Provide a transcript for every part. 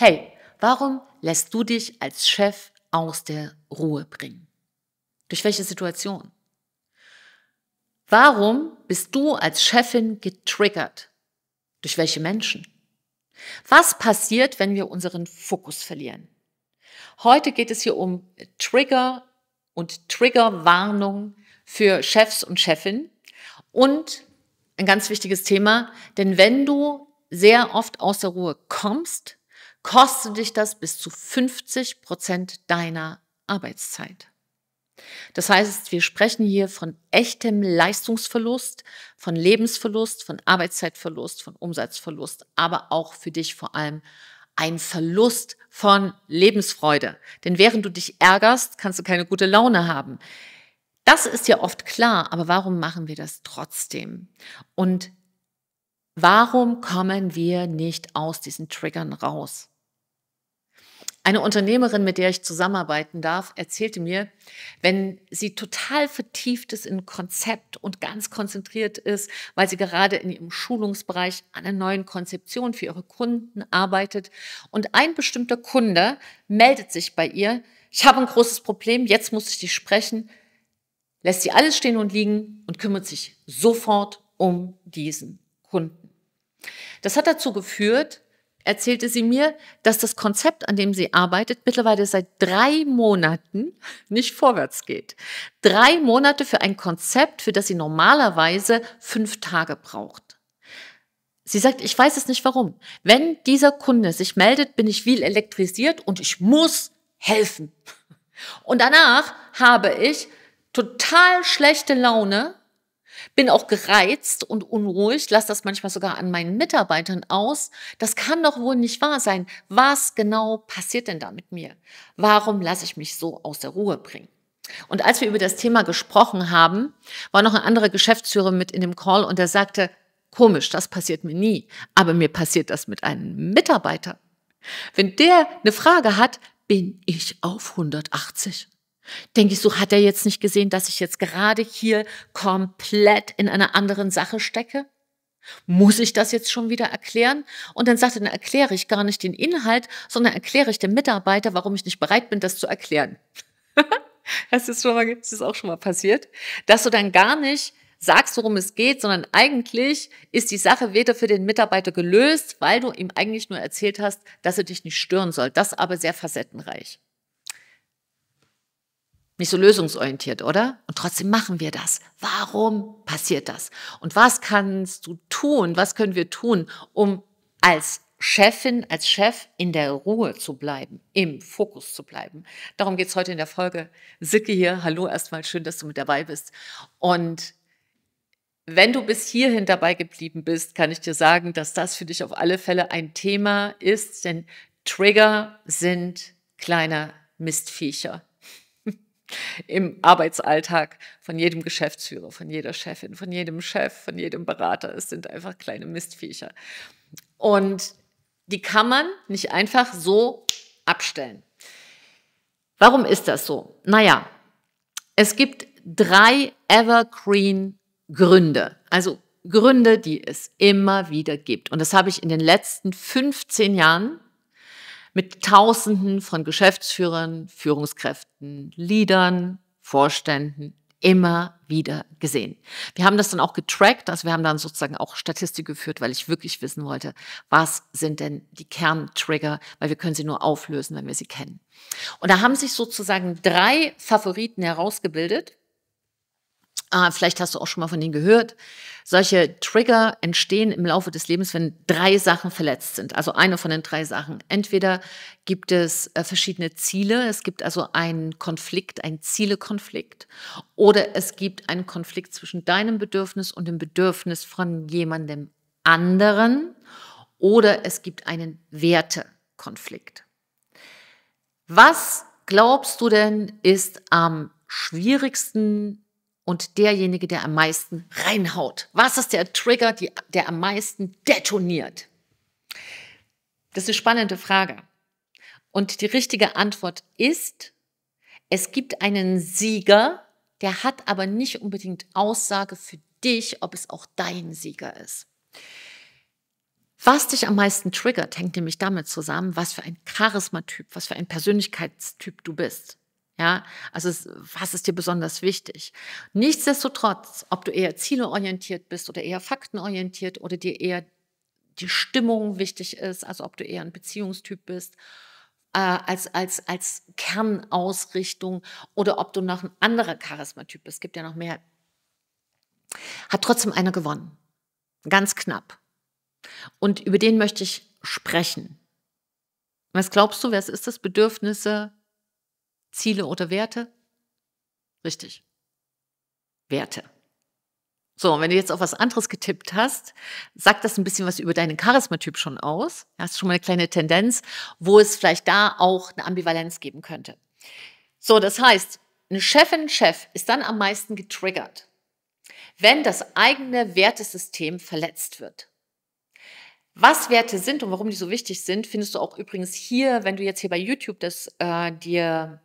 hey, warum lässt du dich als Chef aus der Ruhe bringen? Durch welche Situation? Warum bist du als Chefin getriggert? Durch welche Menschen? Was passiert, wenn wir unseren Fokus verlieren? Heute geht es hier um Trigger und Triggerwarnung für Chefs und Chefin und ein ganz wichtiges Thema, denn wenn du sehr oft aus der Ruhe kommst, kostet dich das bis zu 50 Prozent deiner Arbeitszeit. Das heißt, wir sprechen hier von echtem Leistungsverlust, von Lebensverlust, von Arbeitszeitverlust, von Umsatzverlust, aber auch für dich vor allem ein Verlust von Lebensfreude. Denn während du dich ärgerst, kannst du keine gute Laune haben. Das ist ja oft klar, aber warum machen wir das trotzdem? Und Warum kommen wir nicht aus diesen Triggern raus? Eine Unternehmerin, mit der ich zusammenarbeiten darf, erzählte mir, wenn sie total vertieft ist in Konzept und ganz konzentriert ist, weil sie gerade in ihrem Schulungsbereich an einer neuen Konzeption für ihre Kunden arbeitet und ein bestimmter Kunde meldet sich bei ihr, ich habe ein großes Problem, jetzt muss ich dich sprechen, lässt sie alles stehen und liegen und kümmert sich sofort um diesen Kunden. Das hat dazu geführt, erzählte sie mir, dass das Konzept, an dem sie arbeitet, mittlerweile seit drei Monaten nicht vorwärts geht. Drei Monate für ein Konzept, für das sie normalerweise fünf Tage braucht. Sie sagt, ich weiß es nicht warum. Wenn dieser Kunde sich meldet, bin ich wie elektrisiert und ich muss helfen. Und danach habe ich total schlechte Laune, bin auch gereizt und unruhig, lasse das manchmal sogar an meinen Mitarbeitern aus. Das kann doch wohl nicht wahr sein. Was genau passiert denn da mit mir? Warum lasse ich mich so aus der Ruhe bringen? Und als wir über das Thema gesprochen haben, war noch ein anderer Geschäftsführer mit in dem Call und der sagte, komisch, das passiert mir nie, aber mir passiert das mit einem Mitarbeiter. Wenn der eine Frage hat, bin ich auf 180 denke ich so, hat er jetzt nicht gesehen, dass ich jetzt gerade hier komplett in einer anderen Sache stecke? Muss ich das jetzt schon wieder erklären? Und dann sagt er, dann erkläre ich gar nicht den Inhalt, sondern erkläre ich dem Mitarbeiter, warum ich nicht bereit bin, das zu erklären. das, ist schon mal, das ist auch schon mal passiert, dass du dann gar nicht sagst, worum es geht, sondern eigentlich ist die Sache weder für den Mitarbeiter gelöst, weil du ihm eigentlich nur erzählt hast, dass er dich nicht stören soll. Das aber sehr facettenreich nicht so lösungsorientiert, oder? Und trotzdem machen wir das. Warum passiert das? Und was kannst du tun? Was können wir tun, um als Chefin, als Chef in der Ruhe zu bleiben, im Fokus zu bleiben? Darum geht es heute in der Folge. Sicke hier, hallo erstmal, schön, dass du mit dabei bist. Und wenn du bis hierhin dabei geblieben bist, kann ich dir sagen, dass das für dich auf alle Fälle ein Thema ist, denn Trigger sind kleine Mistviecher im Arbeitsalltag von jedem Geschäftsführer, von jeder Chefin, von jedem Chef, von jedem Berater. Es sind einfach kleine Mistviecher. Und die kann man nicht einfach so abstellen. Warum ist das so? Naja, es gibt drei Evergreen Gründe, also Gründe, die es immer wieder gibt. Und das habe ich in den letzten 15 Jahren mit Tausenden von Geschäftsführern, Führungskräften, Leadern, Vorständen immer wieder gesehen. Wir haben das dann auch getrackt, also wir haben dann sozusagen auch Statistik geführt, weil ich wirklich wissen wollte, was sind denn die Kerntrigger, weil wir können sie nur auflösen, wenn wir sie kennen. Und da haben sich sozusagen drei Favoriten herausgebildet. Ah, vielleicht hast du auch schon mal von denen gehört. Solche Trigger entstehen im Laufe des Lebens, wenn drei Sachen verletzt sind. Also eine von den drei Sachen. Entweder gibt es äh, verschiedene Ziele. Es gibt also einen Konflikt, einen Zielekonflikt. Oder es gibt einen Konflikt zwischen deinem Bedürfnis und dem Bedürfnis von jemandem anderen. Oder es gibt einen Wertekonflikt. Was glaubst du denn ist am schwierigsten und derjenige, der am meisten reinhaut? Was ist der Trigger, die, der am meisten detoniert? Das ist eine spannende Frage. Und die richtige Antwort ist, es gibt einen Sieger, der hat aber nicht unbedingt Aussage für dich, ob es auch dein Sieger ist. Was dich am meisten triggert, hängt nämlich damit zusammen, was für ein Charismatyp, was für ein Persönlichkeitstyp du bist. Ja, also was ist dir besonders wichtig? Nichtsdestotrotz, ob du eher zielorientiert bist oder eher faktenorientiert oder dir eher die Stimmung wichtig ist, also ob du eher ein Beziehungstyp bist, äh, als, als, als Kernausrichtung oder ob du noch ein anderer Charismatyp bist, gibt ja noch mehr, hat trotzdem einer gewonnen. Ganz knapp. Und über den möchte ich sprechen. Was glaubst du, was ist das? Bedürfnisse Ziele oder Werte? Richtig. Werte. So, und wenn du jetzt auf was anderes getippt hast, sagt das ein bisschen was über deinen Charismatyp schon aus. Du hast schon mal eine kleine Tendenz, wo es vielleicht da auch eine Ambivalenz geben könnte. So, das heißt, eine Chefin, Chef ist dann am meisten getriggert, wenn das eigene Wertesystem verletzt wird. Was Werte sind und warum die so wichtig sind, findest du auch übrigens hier, wenn du jetzt hier bei YouTube das äh, dir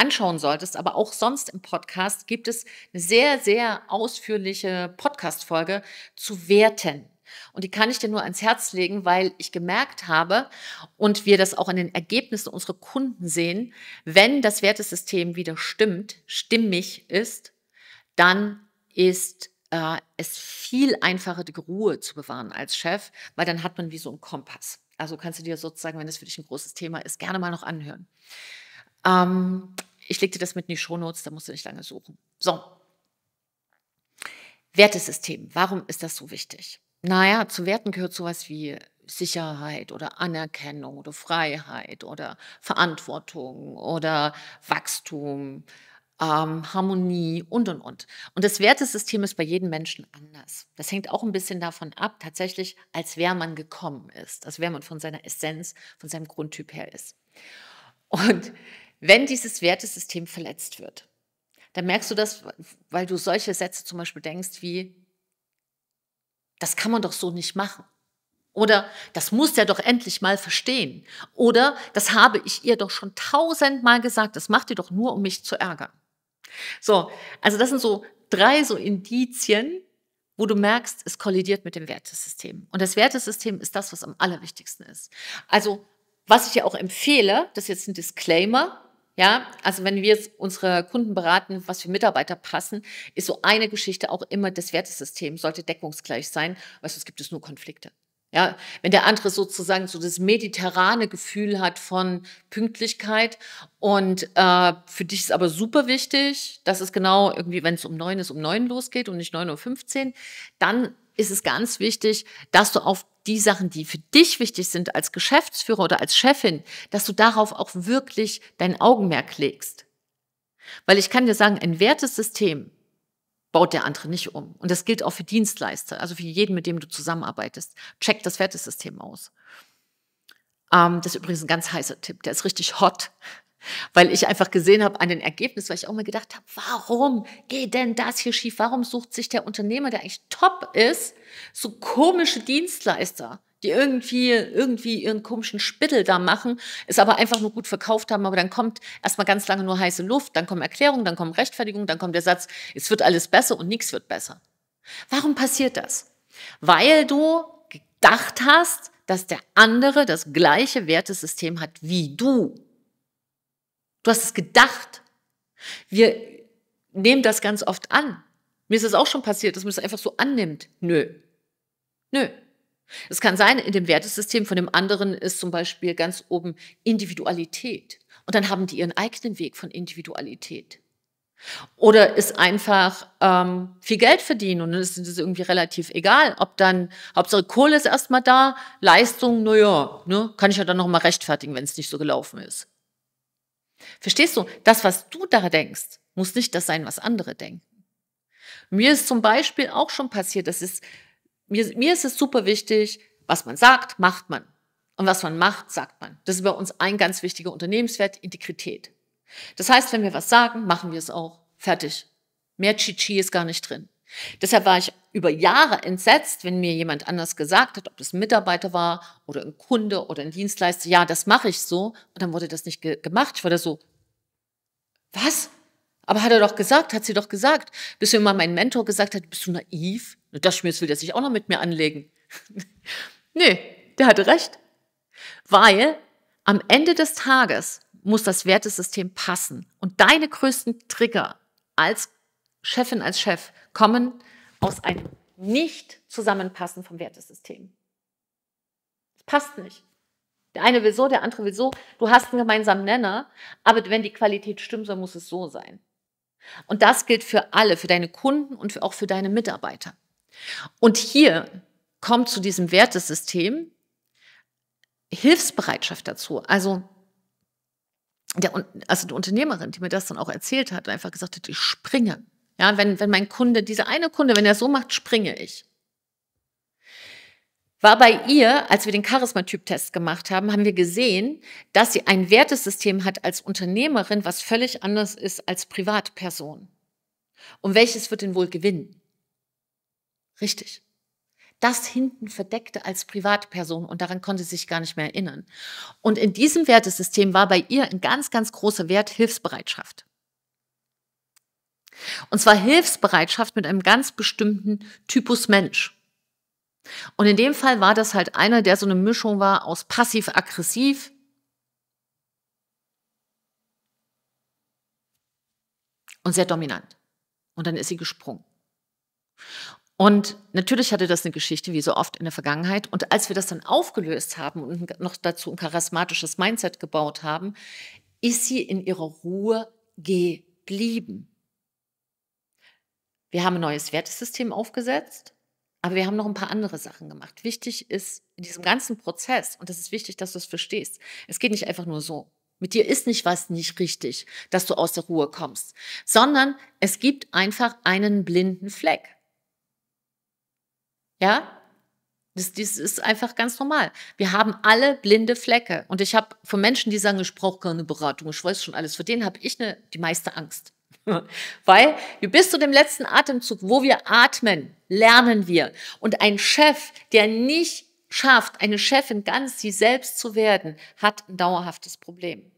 anschauen solltest, aber auch sonst im Podcast gibt es eine sehr, sehr ausführliche Podcast-Folge zu Werten. Und die kann ich dir nur ans Herz legen, weil ich gemerkt habe und wir das auch in den Ergebnissen unserer Kunden sehen, wenn das Wertesystem wieder stimmt, stimmig ist, dann ist äh, es viel einfacher, die Ruhe zu bewahren als Chef, weil dann hat man wie so einen Kompass. Also kannst du dir sozusagen, wenn das für dich ein großes Thema ist, gerne mal noch anhören. Ähm, ich leg dir das mit in die Shownotes, da musst du nicht lange suchen. So. Wertesystem. Warum ist das so wichtig? Naja, zu Werten gehört sowas wie Sicherheit oder Anerkennung oder Freiheit oder Verantwortung oder Wachstum, ähm, Harmonie und und und. Und das Wertesystem ist bei jedem Menschen anders. Das hängt auch ein bisschen davon ab, tatsächlich, als wer man gekommen ist, als wer man von seiner Essenz, von seinem Grundtyp her ist. Und wenn dieses Wertesystem verletzt wird. Dann merkst du das, weil du solche Sätze zum Beispiel denkst wie, das kann man doch so nicht machen. Oder das muss der doch endlich mal verstehen. Oder das habe ich ihr doch schon tausendmal gesagt. Das macht ihr doch nur, um mich zu ärgern. So, also das sind so drei so Indizien, wo du merkst, es kollidiert mit dem Wertesystem. Und das Wertesystem ist das, was am allerwichtigsten ist. Also, was ich ja auch empfehle, das ist jetzt ein Disclaimer, ja, also wenn wir unsere Kunden beraten, was für Mitarbeiter passen, ist so eine Geschichte auch immer das Wertesystem, sollte deckungsgleich sein, weil sonst gibt es nur Konflikte. Ja, wenn der andere sozusagen so das mediterrane Gefühl hat von Pünktlichkeit und äh, für dich ist aber super wichtig, dass es genau irgendwie, wenn es um neun ist, um neun losgeht und nicht neun Uhr, fünfzehn, dann ist es ganz wichtig, dass du auf die Sachen, die für dich wichtig sind als Geschäftsführer oder als Chefin, dass du darauf auch wirklich dein Augenmerk legst. Weil ich kann dir sagen, ein Wertesystem baut der andere nicht um. Und das gilt auch für Dienstleister, also für jeden, mit dem du zusammenarbeitest. Check das Wertesystem aus. Ähm, das ist übrigens ein ganz heißer Tipp, der ist richtig hot. Weil ich einfach gesehen habe an den Ergebnissen, weil ich auch mal gedacht habe, warum geht denn das hier schief? Warum sucht sich der Unternehmer, der eigentlich top ist, so komische Dienstleister, die irgendwie, irgendwie ihren komischen Spittel da machen, es aber einfach nur gut verkauft haben, aber dann kommt erstmal ganz lange nur heiße Luft, dann kommen Erklärungen, dann kommen Rechtfertigungen, dann kommt der Satz, es wird alles besser und nichts wird besser. Warum passiert das? Weil du gedacht hast, dass der andere das gleiche Wertesystem hat wie du. Du hast es gedacht. Wir nehmen das ganz oft an. Mir ist es auch schon passiert, dass man es das einfach so annimmt. Nö. Nö. Es kann sein, in dem Wertesystem von dem anderen ist zum Beispiel ganz oben Individualität. Und dann haben die ihren eigenen Weg von Individualität. Oder ist einfach ähm, viel Geld verdienen und dann ist es irgendwie relativ egal, ob dann, Hauptsache Kohle ist erstmal da, Leistung, naja, ne, kann ich ja dann nochmal rechtfertigen, wenn es nicht so gelaufen ist. Verstehst du? Das, was du da denkst, muss nicht das sein, was andere denken. Mir ist zum Beispiel auch schon passiert, das ist, mir, mir ist es super wichtig, was man sagt, macht man. Und was man macht, sagt man. Das ist bei uns ein ganz wichtiger Unternehmenswert, Integrität. Das heißt, wenn wir was sagen, machen wir es auch. Fertig. Mehr Chi-Chi ist gar nicht drin. Deshalb war ich über Jahre entsetzt, wenn mir jemand anders gesagt hat, ob das ein Mitarbeiter war oder ein Kunde oder ein Dienstleister, ja, das mache ich so. Und dann wurde das nicht ge gemacht. Ich war da so, was? Aber hat er doch gesagt, hat sie doch gesagt. Bis mir mal mein Mentor gesagt hat, bist du naiv? das Schmiers will der sich auch noch mit mir anlegen. nee, der hatte recht. Weil am Ende des Tages muss das Wertesystem passen. Und deine größten Trigger als Chefin, als Chef kommen aus einem Nicht-Zusammenpassen vom Wertesystem. Es passt nicht. Der eine will so, der andere will so. Du hast einen gemeinsamen Nenner, aber wenn die Qualität stimmt, dann muss es so sein. Und das gilt für alle, für deine Kunden und auch für deine Mitarbeiter. Und hier kommt zu diesem Wertesystem Hilfsbereitschaft dazu. Also, der, also die Unternehmerin, die mir das dann auch erzählt hat, einfach gesagt hat, ich springe ja, wenn, wenn mein Kunde, dieser eine Kunde, wenn er so macht, springe ich. War bei ihr, als wir den Charismatyp-Test gemacht haben, haben wir gesehen, dass sie ein Wertesystem hat als Unternehmerin, was völlig anders ist als Privatperson. Und welches wird denn wohl gewinnen? Richtig. Das hinten verdeckte als Privatperson und daran konnte sie sich gar nicht mehr erinnern. Und in diesem Wertesystem war bei ihr ein ganz, ganz großer Wert Hilfsbereitschaft. Und zwar Hilfsbereitschaft mit einem ganz bestimmten Typus Mensch. Und in dem Fall war das halt einer, der so eine Mischung war aus passiv-aggressiv und sehr dominant. Und dann ist sie gesprungen. Und natürlich hatte das eine Geschichte, wie so oft in der Vergangenheit. Und als wir das dann aufgelöst haben und noch dazu ein charismatisches Mindset gebaut haben, ist sie in ihrer Ruhe geblieben. Wir haben ein neues Wertesystem aufgesetzt, aber wir haben noch ein paar andere Sachen gemacht. Wichtig ist in diesem ganzen Prozess, und das ist wichtig, dass du es verstehst, es geht nicht einfach nur so. Mit dir ist nicht was nicht richtig, dass du aus der Ruhe kommst, sondern es gibt einfach einen blinden Fleck. Ja, das, das, ist einfach ganz normal. Wir haben alle blinde Flecke. Und ich habe von Menschen, die sagen, ich brauche keine Beratung, ich weiß schon alles, für denen habe ich ne, die meiste Angst. Weil bis zu dem letzten Atemzug, wo wir atmen, lernen wir. Und ein Chef, der nicht schafft, eine Chefin ganz sie selbst zu werden, hat ein dauerhaftes Problem.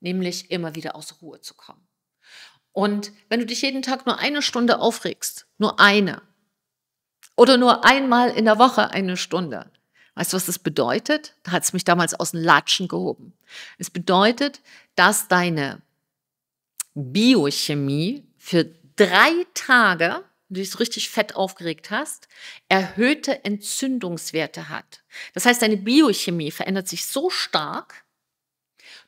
Nämlich immer wieder aus Ruhe zu kommen. Und wenn du dich jeden Tag nur eine Stunde aufregst, nur eine, oder nur einmal in der Woche eine Stunde, weißt du, was das bedeutet? Da hat es mich damals aus den Latschen gehoben. Es bedeutet, dass deine Biochemie für drei Tage, du dich richtig fett aufgeregt hast, erhöhte Entzündungswerte hat. Das heißt, deine Biochemie verändert sich so stark,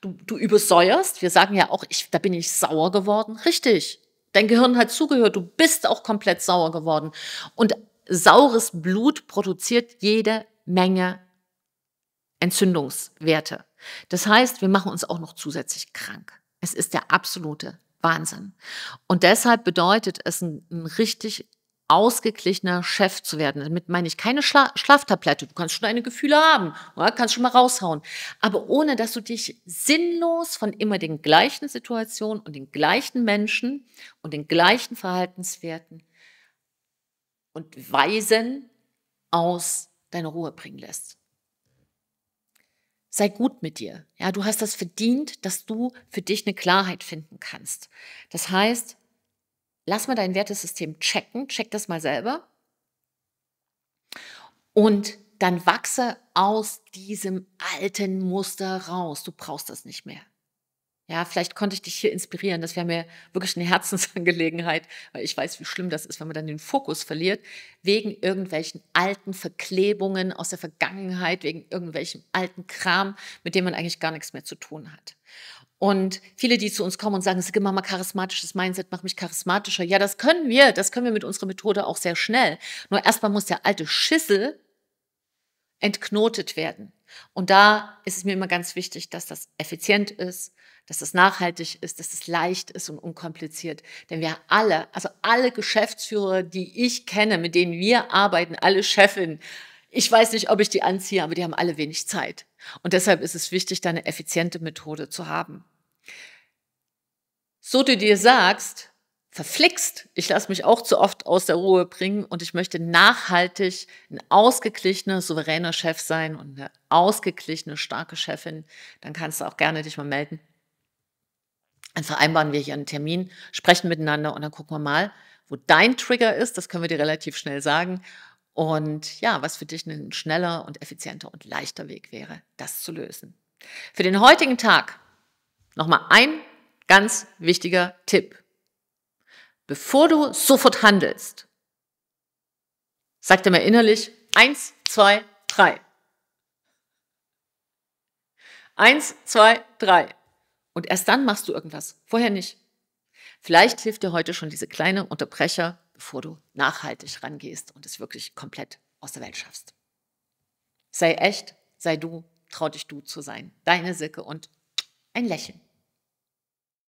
du, du übersäuerst. Wir sagen ja auch, ich, da bin ich sauer geworden. Richtig. Dein Gehirn hat zugehört. Du bist auch komplett sauer geworden. Und saures Blut produziert jede Menge Entzündungswerte. Das heißt, wir machen uns auch noch zusätzlich krank. Es ist der absolute Wahnsinn. Und deshalb bedeutet es ein, ein richtig ausgeglichener Chef zu werden. Damit meine ich keine Schla Schlaftablette. Du kannst schon deine Gefühle haben, oder? kannst schon mal raushauen. Aber ohne, dass du dich sinnlos von immer den gleichen Situationen und den gleichen Menschen und den gleichen Verhaltenswerten und Weisen aus deiner Ruhe bringen lässt sei gut mit dir. Ja, du hast das verdient, dass du für dich eine Klarheit finden kannst. Das heißt, lass mal dein Wertesystem checken, check das mal selber. Und dann wachse aus diesem alten Muster raus. Du brauchst das nicht mehr ja, vielleicht konnte ich dich hier inspirieren. Das wäre mir wirklich eine Herzensangelegenheit, weil ich weiß, wie schlimm das ist, wenn man dann den Fokus verliert, wegen irgendwelchen alten Verklebungen aus der Vergangenheit, wegen irgendwelchem alten Kram, mit dem man eigentlich gar nichts mehr zu tun hat. Und viele, die zu uns kommen und sagen, Sigge mal charismatisches Mindset mach mich charismatischer. Ja, das können wir, das können wir mit unserer Methode auch sehr schnell. Nur erstmal muss der alte Schissel entknotet werden. Und da ist es mir immer ganz wichtig, dass das effizient ist, dass es nachhaltig ist, dass es leicht ist und unkompliziert. Denn wir alle, also alle Geschäftsführer, die ich kenne, mit denen wir arbeiten, alle Chefin, ich weiß nicht, ob ich die anziehe, aber die haben alle wenig Zeit. Und deshalb ist es wichtig, da eine effiziente Methode zu haben. So du dir sagst, verflixt, ich lasse mich auch zu oft aus der Ruhe bringen und ich möchte nachhaltig ein ausgeglichener, souveräner Chef sein und eine ausgeglichene, starke Chefin, dann kannst du auch gerne dich mal melden dann vereinbaren wir hier einen Termin, sprechen miteinander und dann gucken wir mal, wo dein Trigger ist. Das können wir dir relativ schnell sagen. Und ja, was für dich ein schneller und effizienter und leichter Weg wäre, das zu lösen. Für den heutigen Tag nochmal ein ganz wichtiger Tipp. Bevor du sofort handelst, sag dir mal innerlich eins, zwei, drei. Eins, zwei, drei. Und erst dann machst du irgendwas, vorher nicht. Vielleicht hilft dir heute schon diese kleine Unterbrecher, bevor du nachhaltig rangehst und es wirklich komplett aus der Welt schaffst. Sei echt, sei du, trau dich du zu sein. Deine Sicke und ein Lächeln.